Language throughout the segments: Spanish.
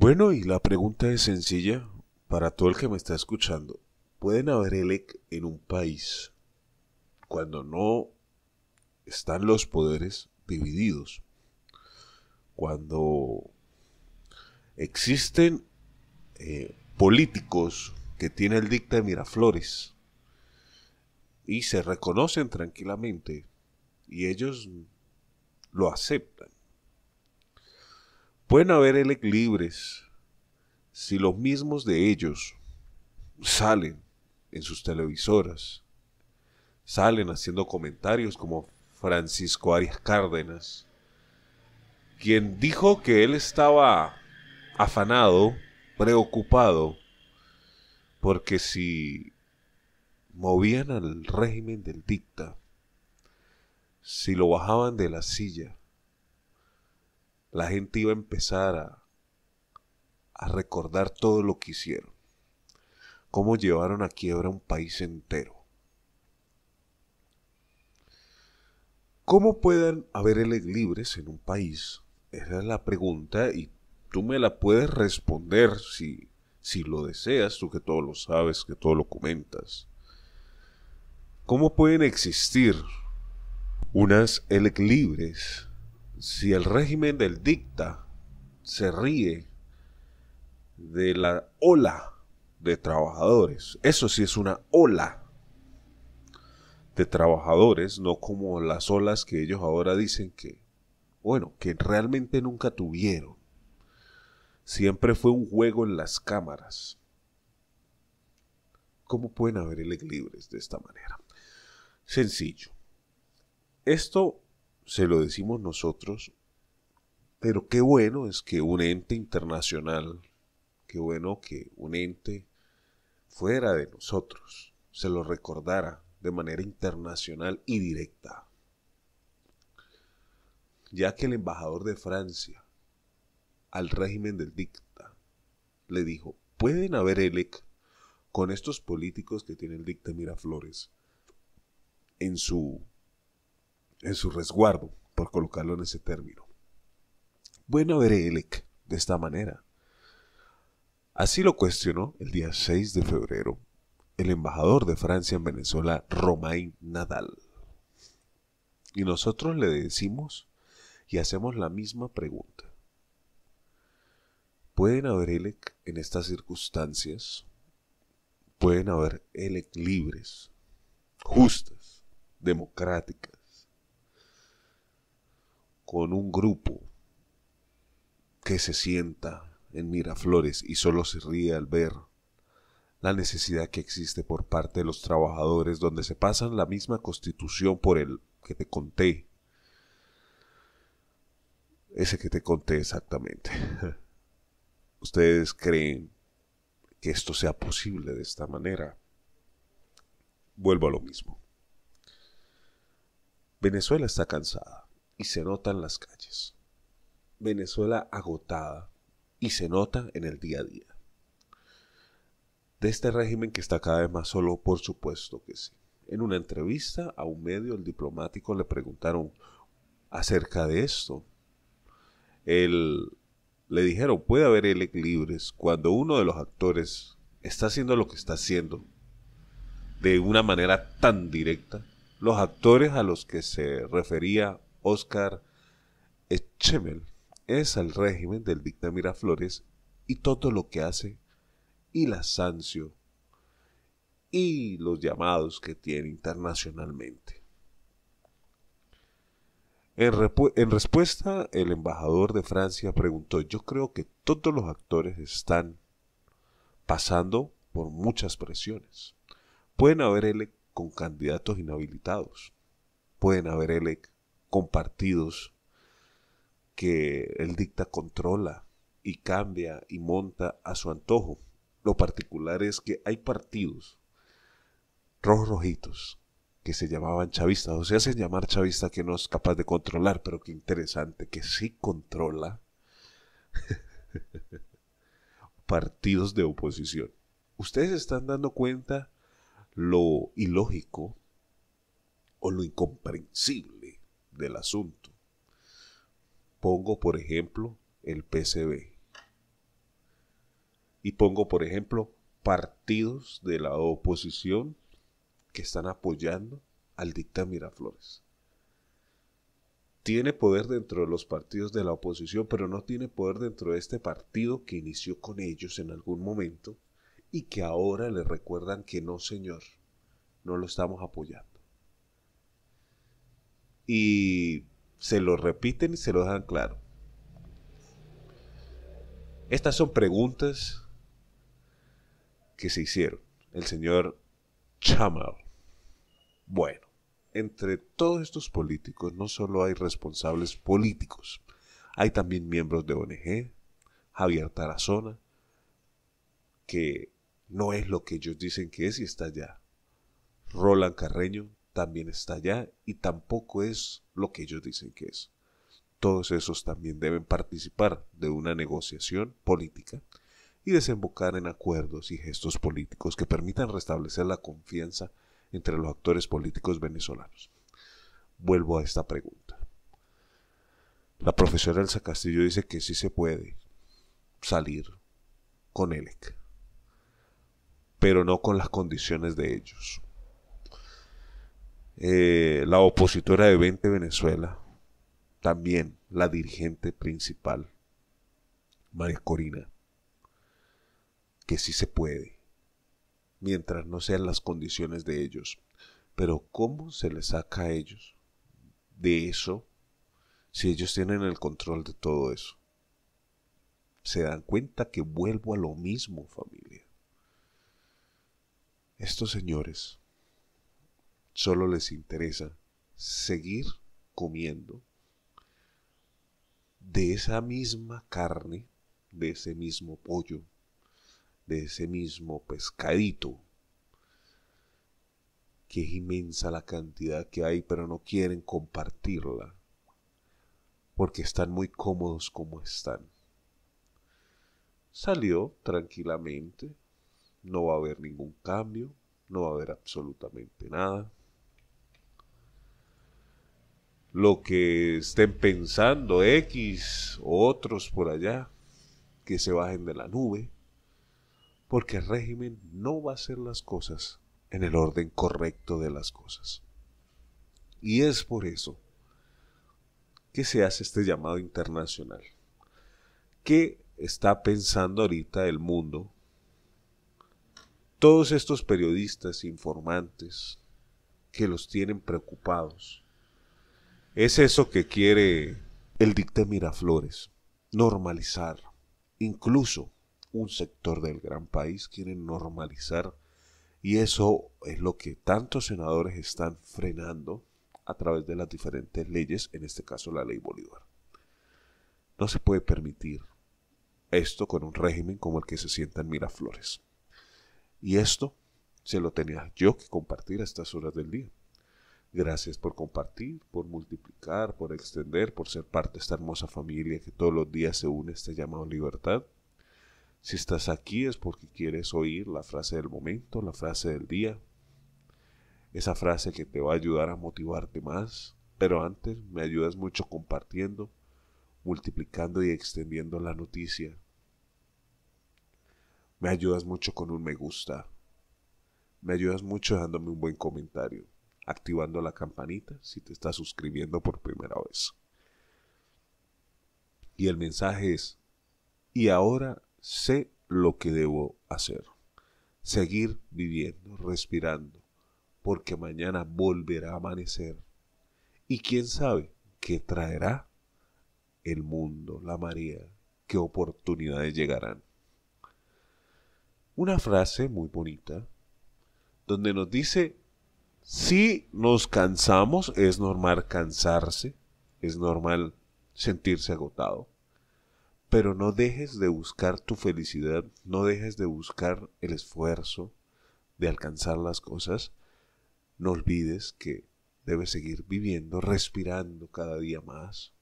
Bueno, y la pregunta es sencilla para todo el que me está escuchando. ¿Pueden haber ELEC en un país cuando no están los poderes divididos? Cuando existen eh, políticos que tienen el dicta de Miraflores y se reconocen tranquilamente y ellos lo aceptan. Pueden haber el libres si los mismos de ellos salen en sus televisoras, salen haciendo comentarios como Francisco Arias Cárdenas, quien dijo que él estaba afanado, preocupado, porque si movían al régimen del dicta, si lo bajaban de la silla, la gente iba a empezar a, recordar todo lo que hicieron, cómo llevaron a quiebra un país entero. ¿Cómo puedan haber libres en un país? Esa es la pregunta y tú me la puedes responder si, lo deseas, tú que todo lo sabes, que todo lo comentas. ¿Cómo pueden existir unas elec libres si el régimen del dicta se ríe de la ola de trabajadores, eso sí es una ola de trabajadores, no como las olas que ellos ahora dicen que, bueno, que realmente nunca tuvieron. Siempre fue un juego en las cámaras. ¿Cómo pueden haber libres de esta manera? Sencillo. Esto se lo decimos nosotros, pero qué bueno es que un ente internacional, qué bueno que un ente fuera de nosotros se lo recordara de manera internacional y directa. Ya que el embajador de Francia al régimen del dicta le dijo, pueden haber ELEC con estos políticos que tiene el dicta Miraflores en su en su resguardo, por colocarlo en ese término. Bueno, Elec de esta manera. Así lo cuestionó el día 6 de febrero el embajador de Francia en Venezuela, Romain Nadal. Y nosotros le decimos y hacemos la misma pregunta. ¿Pueden haber ELEC en estas circunstancias? ¿Pueden haber ELEC libres, justas, democráticas? con un grupo que se sienta en Miraflores y solo se ríe al ver la necesidad que existe por parte de los trabajadores, donde se pasan la misma constitución por el que te conté. Ese que te conté exactamente. ¿Ustedes creen que esto sea posible de esta manera? Vuelvo a lo mismo. Venezuela está cansada y se nota en las calles. Venezuela agotada y se nota en el día a día. De este régimen que está cada vez más solo, por supuesto que sí. En una entrevista a un medio, el diplomático le preguntaron acerca de esto. Él, le dijeron, puede haber equilibrio cuando uno de los actores está haciendo lo que está haciendo de una manera tan directa. Los actores a los que se refería Oscar Echemel es al régimen del Dicta Miraflores y todo lo que hace y la sancio y los llamados que tiene internacionalmente. En, respuesta, el embajador de Francia preguntó, yo creo que todos los actores están pasando por muchas presiones. Pueden haber ELEC con candidatos inhabilitados, pueden haber ELEC partidos que el dicta controla y cambia y monta a su antojo. Lo particular es que hay partidos rojos rojitos que se llamaban chavistas o se hacen llamar chavistas que no es capaz de controlar, pero qué interesante que sí controla partidos de oposición. Ustedes están dando cuenta lo ilógico o lo incomprensible del asunto. Pongo, por ejemplo, el PCB. Y pongo, por ejemplo, partidos de la oposición que están apoyando al dictamen Miraflores. Tiene poder dentro de los partidos de la oposición, pero no tiene poder dentro de este partido que inició con ellos en algún momento y que ahora le recuerdan que no, señor, no lo estamos apoyando y se lo repiten y se lo dan claro. Estas son preguntas que se hicieron el señor Chamal. Bueno, entre todos estos políticos no solo hay responsables políticos, hay también miembros de ONG, Javier Tarazona, que no es lo que ellos dicen que es y está allá. Roland Carreño, también está allá y tampoco es lo que ellos dicen que es. Todos esos también deben participar de una negociación política y desembocar en acuerdos y gestos políticos que permitan restablecer la confianza entre los actores políticos venezolanos. Vuelvo a esta pregunta. La profesora Elsa Castillo dice que sí se puede salir con ELEC, pero no con las condiciones de ellos. Eh, la opositora de 20 Venezuela, también la dirigente principal, María Corina, que sí se puede, mientras no sean las condiciones de ellos. Pero ¿cómo se les saca a ellos de eso si ellos tienen el control de todo eso? Se dan cuenta que vuelvo a lo mismo, familia. Estos señores solo les interesa seguir comiendo de esa misma carne, de ese mismo pollo, de ese mismo pescadito, que es inmensa la cantidad que hay, pero no quieren compartirla, porque están muy cómodos como están. Salió tranquilamente, no va a haber ningún cambio, no va a haber absolutamente nada lo que estén pensando X otros por allá, que se bajen de la nube, porque el régimen no va a hacer las cosas en el orden correcto de las cosas. Y es por eso que se hace este llamado internacional. ¿Qué está pensando ahorita el mundo? Todos estos periodistas informantes que los tienen preocupados es eso que quiere el dicte Miraflores, normalizar. Incluso un sector del gran país quiere normalizar y eso es lo que tantos senadores están frenando a través de las diferentes leyes, en este caso la ley Bolívar. No se puede permitir esto con un régimen como el que se sienta en Miraflores. Y esto se lo tenía yo que compartir a estas horas del día. Gracias por compartir, por multiplicar, por extender, por ser parte de esta hermosa familia que todos los días se une a este llamado libertad. Si estás aquí es porque quieres oír la frase del momento, la frase del día, esa frase que te va a ayudar a motivarte más, pero antes me ayudas mucho compartiendo, multiplicando y extendiendo la noticia. Me ayudas mucho con un me gusta. Me ayudas mucho dándome un buen comentario activando la campanita si te estás suscribiendo por primera vez. Y el mensaje es, y ahora sé lo que debo hacer. Seguir viviendo, respirando, porque mañana volverá a amanecer. Y quién sabe qué traerá el mundo, la María. qué oportunidades llegarán. Una frase muy bonita, donde nos dice si nos cansamos, es normal cansarse, es normal sentirse agotado, pero no dejes de buscar tu felicidad, no dejes de buscar el esfuerzo de alcanzar las cosas, no olvides que debes seguir viviendo, respirando cada día más,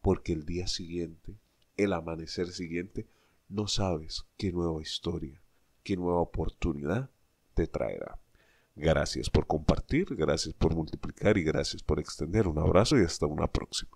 porque el día siguiente, el amanecer siguiente, no sabes qué nueva historia, qué nueva oportunidad te traerá. Gracias por compartir, gracias por multiplicar y gracias por extender. Un abrazo y hasta una próxima.